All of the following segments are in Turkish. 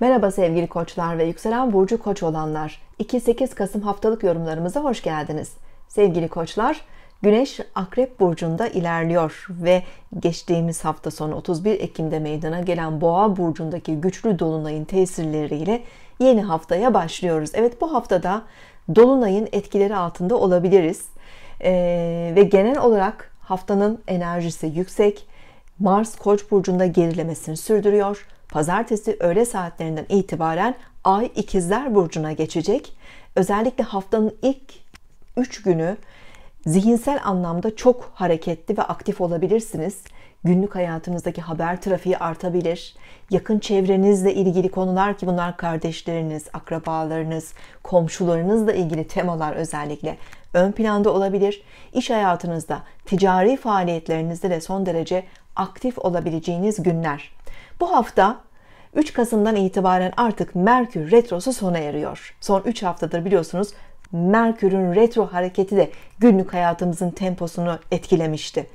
Merhaba sevgili koçlar ve yükselen burcu koç olanlar. 2-8 Kasım haftalık yorumlarımıza hoş geldiniz. Sevgili koçlar, Güneş Akrep Burcu'nda ilerliyor ve geçtiğimiz hafta sonu 31 Ekim'de meydana gelen Boğa Burcu'ndaki güçlü Dolunay'ın tesirleriyle yeni haftaya başlıyoruz. Evet bu haftada Dolunay'ın etkileri altında olabiliriz. Ee, ve genel olarak haftanın enerjisi yüksek. Mars Koç burcunda gerilemesini sürdürüyor pazartesi öğle saatlerinden itibaren ay ikizler burcuna geçecek. Özellikle haftanın ilk 3 günü zihinsel anlamda çok hareketli ve aktif olabilirsiniz. Günlük hayatınızdaki haber trafiği artabilir. Yakın çevrenizle ilgili konular ki bunlar kardeşleriniz, akrabalarınız, komşularınızla ilgili temalar özellikle ön planda olabilir. İş hayatınızda, ticari faaliyetlerinizde de son derece aktif olabileceğiniz günler. Bu hafta 3 Kasım'dan itibaren artık Merkür retrosu sona eriyor. Son 3 haftadır biliyorsunuz Merkür'ün retro hareketi de günlük hayatımızın temposunu etkilemişti.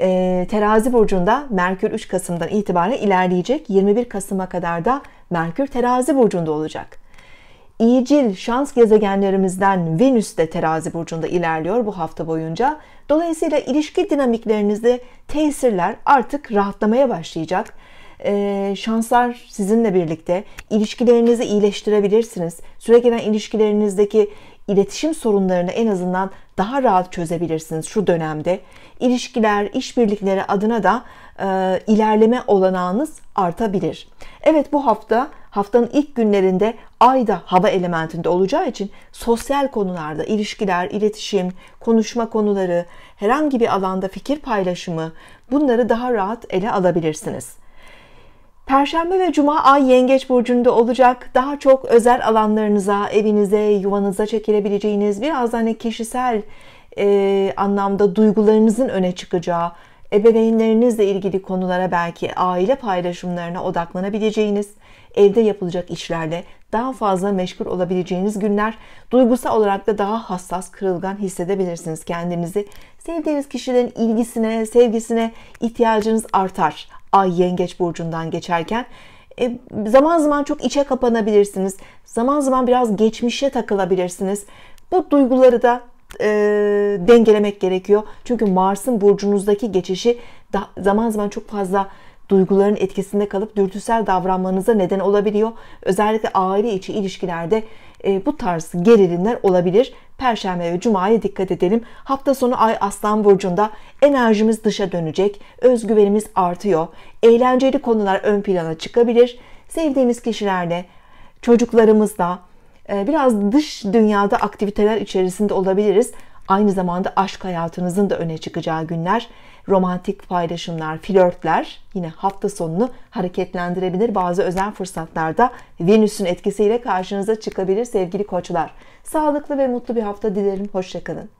E, terazi burcunda Merkür 3 Kasım'dan itibaren ilerleyecek. 21 Kasım'a kadar da Merkür terazi burcunda olacak. İyicil şans gezegenlerimizden Venüs de terazi burcunda ilerliyor bu hafta boyunca. Dolayısıyla ilişki dinamiklerinizde tesirler artık rahatlamaya başlayacak ee, şanslar sizinle birlikte. İlişkilerinizi iyileştirebilirsiniz. Sürekli gelen ilişkilerinizdeki iletişim sorunlarını en azından daha rahat çözebilirsiniz şu dönemde. İlişkiler, işbirlikleri adına da e, ilerleme olanağınız artabilir. Evet bu hafta haftanın ilk günlerinde ayda hava elementinde olacağı için sosyal konularda ilişkiler, iletişim, konuşma konuları, herhangi bir alanda fikir paylaşımı bunları daha rahat ele alabilirsiniz. Perşembe ve Cuma ay Yengeç Burcu'nda olacak. Daha çok özel alanlarınıza, evinize, yuvanıza çekilebileceğiniz, biraz hani kişisel e, anlamda duygularınızın öne çıkacağı, ebeveynlerinizle ilgili konulara belki aile paylaşımlarına odaklanabileceğiniz, evde yapılacak işlerle daha fazla meşgul olabileceğiniz günler, duygusal olarak da daha hassas, kırılgan hissedebilirsiniz kendinizi. Sevdiğiniz kişilerin ilgisine, sevgisine ihtiyacınız artar. Ay yengeç burcundan geçerken e, zaman zaman çok içe kapanabilirsiniz. Zaman zaman biraz geçmişe takılabilirsiniz. Bu duyguları da e, dengelemek gerekiyor. Çünkü Mars'ın burcunuzdaki geçişi da, zaman zaman çok fazla duyguların etkisinde kalıp dürtüsel davranmanıza neden olabiliyor. Özellikle aile içi ilişkilerde e, bu tarz gerilimler olabilir. Perşembe ve Cuma'ya dikkat edelim. Hafta sonu Ay Aslan Burcu'nda enerjimiz dışa dönecek, özgüvenimiz artıyor. Eğlenceli konular ön plana çıkabilir. Sevdiğimiz kişilerle, çocuklarımızla, e, biraz dış dünyada aktiviteler içerisinde olabiliriz. Aynı zamanda aşk hayatınızın da öne çıkacağı günler, romantik paylaşımlar, flörtler yine hafta sonunu hareketlendirebilir. Bazı özel fırsatlarda Venüs'ün etkisiyle karşınıza çıkabilir sevgili koçlar. Sağlıklı ve mutlu bir hafta dilerim. Hoşçakalın.